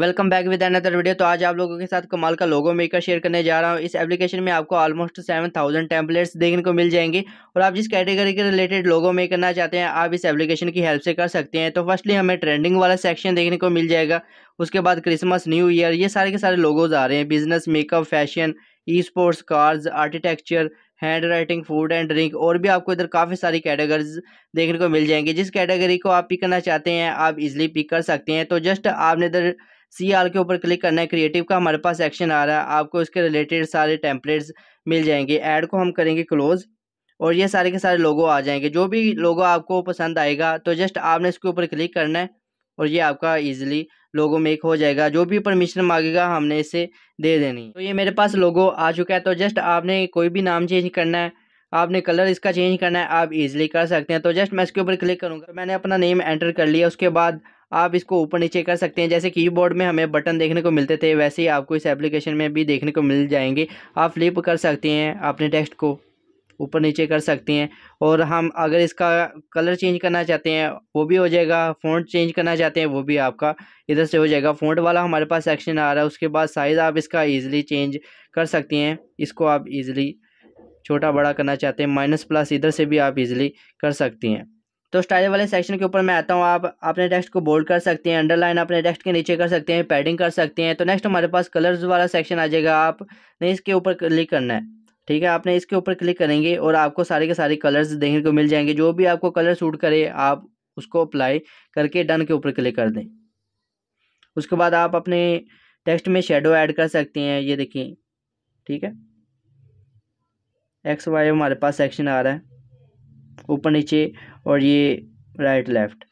welcome back with another video तो आज आप लोगों के साथ कमाल का लोगो मेकर शेयर करने जा रहा हूँ इस एप्लीकेशन में आपको ऑलमोस्ट सेवन थाउजेंड टेम्पलेट्स देखने को मिल जाएंगे और आप जिस कैटेगरी के रिलेटेड लोगो मेक करना चाहते हैं आप इस एप्लीकेशन की हेल्प से कर सकते हैं तो फर्स्टली हमें ट्रेंडिंग वाला सेक्शन देखने को मिल जाएगा उसके बाद क्रिसमस न्यू ईयर ये सारे के सारे लोगोज आ रहे हैं business makeup fashion esports cars architecture handwriting food and drink और भी आपको इधर काफ़ी सारी कैटेगरीज देखने को मिल जाएंगी जिस कैटेगरी को आप पिक करना चाहते हैं आप इजिली पिक कर सकते हैं तो जस्ट आपने इधर सी आर के ऊपर क्लिक करना है क्रिएटिव का हमारे पास सेक्शन आ रहा है आपको इसके रिलेटेड सारे टेम्पलेट्स मिल जाएंगे ऐड को हम करेंगे क्लोज़ और ये सारे के सारे लोगो आ जाएंगे जो भी लोगो आपको पसंद आएगा तो जस्ट आपने इसके ऊपर क्लिक करना है और ये आपका इजीली लोगो मेक हो जाएगा जो भी परमिशन मांगेगा हमने इसे दे देनी तो ये मेरे पास लोगो आ चुका है तो जस्ट आपने कोई भी नाम चेंज करना है आपने कलर इसका चेंज करना है आप इजीली कर सकते हैं तो जस्ट मैं इसके ऊपर क्लिक करूँगा मैंने अपना नेम एंटर कर लिया उसके बाद आप इसको ऊपर नीचे कर सकते हैं जैसे कीबोर्ड में हमें बटन देखने को मिलते थे वैसे ही आपको इस एप्लीकेशन में भी देखने को मिल जाएंगे आप फ्लिप कर सकते हैं अपने टेक्स्ट को ऊपर नीचे कर सकते हैं और हम अगर इसका कलर चेंज करना चाहते हैं वो भी हो जाएगा फ़ॉन्ट चेंज करना चाहते हैं वो भी आपका इधर से हो जाएगा फ़ॉन्ट वाला हमारे पास सेक्शन आ रहा है उसके बाद साइज़ आप इसका ईजिली चेंज कर सकते हैं इसको आप ईजिली छोटा बड़ा करना चाहते हैं माइनस प्लस इधर से भी आप ईजिली कर सकती हैं तो स्टाइल वाले सेक्शन के ऊपर मैं आता हूँ आप अपने टेक्स्ट को बोल्ड कर सकते हैं अंडरलाइन अपने टेक्स्ट के नीचे कर सकते हैं पैडिंग कर सकते हैं तो नेक्स्ट हमारे पास कलर्स वाला सेक्शन आ जाएगा आपने इसके ऊपर क्लिक करना है ठीक है आपने इसके ऊपर क्लिक करेंगे और आपको सारे के सारे कलर्स देखने को मिल जाएंगे जो भी आपको कलर सूट करे आप उसको अप्लाई करके डन के ऊपर क्लिक कर दें उसके बाद आप अपने टेक्स्ट में शेडो ऐड कर सकते हैं ये देखिए ठीक है एक्स वाई हमारे पास सेक्शन आ रहा है ऊपर नीचे और ये right left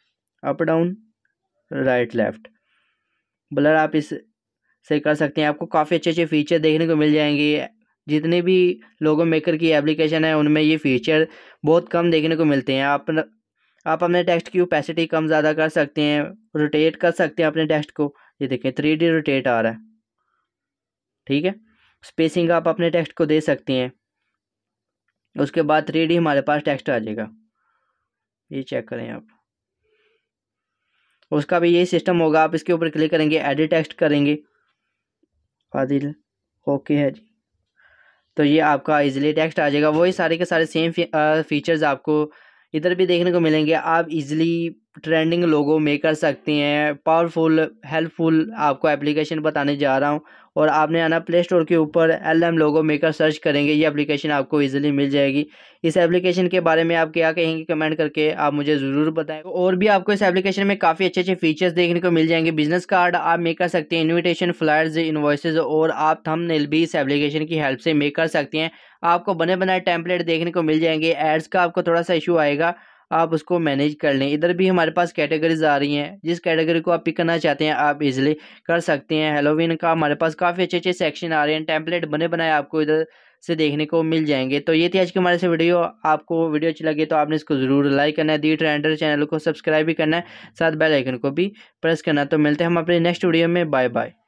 up down right left blur आप इस से कर सकते हैं आपको काफ़ी अच्छे अच्छे फीचर देखने को मिल जाएंगे जितने भी लोगो मेकर की एप्लीकेशन है उनमें ये फीचर बहुत कम देखने को मिलते हैं आप आप अपने टेक्स्ट की ओपेसिटी कम ज़्यादा कर सकते हैं रोटेट कर सकते हैं अपने टेक्स्ट को ये देखें थ्री डी रोटेट आ रहा है ठीक है स्पेसिंग आप अपने टेक्स्ट को दे सकते हैं उसके बाद थ्री डी हमारे पास टेक्स्ट आ जाएगा ये चेक करें आप उसका भी यही सिस्टम होगा आप इसके ऊपर क्लिक करेंगे एडिट टेक्स्ट करेंगे आदिल ओके है जी तो ये आपका इजीली टेक्स्ट आ जाएगा वही सारे के सारे सेम फीचर्स आपको इधर भी देखने को मिलेंगे आप इजीली ट्रेंडिंग लोगों में कर सकती हैं पावरफुल हेल्पफुल आपको एप्लीकेशन बताने जा रहा हूँ और आपने आना प्ले स्टोर के ऊपर L M logo maker search करेंगे ये एप्लीकेशन आपको इजीली मिल जाएगी इस एप्लीकेशन के बारे में आप क्या कहेंगे कमेंट करके आप मुझे ज़रूर बताएं और भी आपको इस एप्लीकेशन में काफ़ी अच्छे अच्छे फीचर्स देखने को मिल जाएंगे बिजनेस कार्ड आप मेक कर सकते हैं इन्विटेशन फ्लायर्स इन्वॉइसेज और आप थंबनेल भी इस एप्लीकेशन की हेल्प से मेक कर सकते हैं आपको बने बनाए टैंपलेट देखने को मिल जाएंगे एड्स का आपको थोड़ा सा इशू आएगा आप उसको मैनेज कर लें इधर भी हमारे पास कैटेगरीज आ रही हैं जिस कैटेगरी को आप पिक करना चाहते हैं आप इजिली कर सकते हैं हेलोविन का हमारे पास काफ़ी अच्छे अच्छे सेक्शन आ रहे हैं टैंपलेट बने बनाए आपको इधर से देखने को मिल जाएंगे तो ये थी आज की हमारे से वीडियो आपको वीडियो अच्छी लगी तो आपने इसको ज़रूर लाइक करना है दी ट्रेंडर चैनल को सब्सक्राइब भी करना है साथ बेल आइकन को भी प्रेस करना तो मिलते हैं हम अपने नेक्स्ट वीडियो में बाय बाय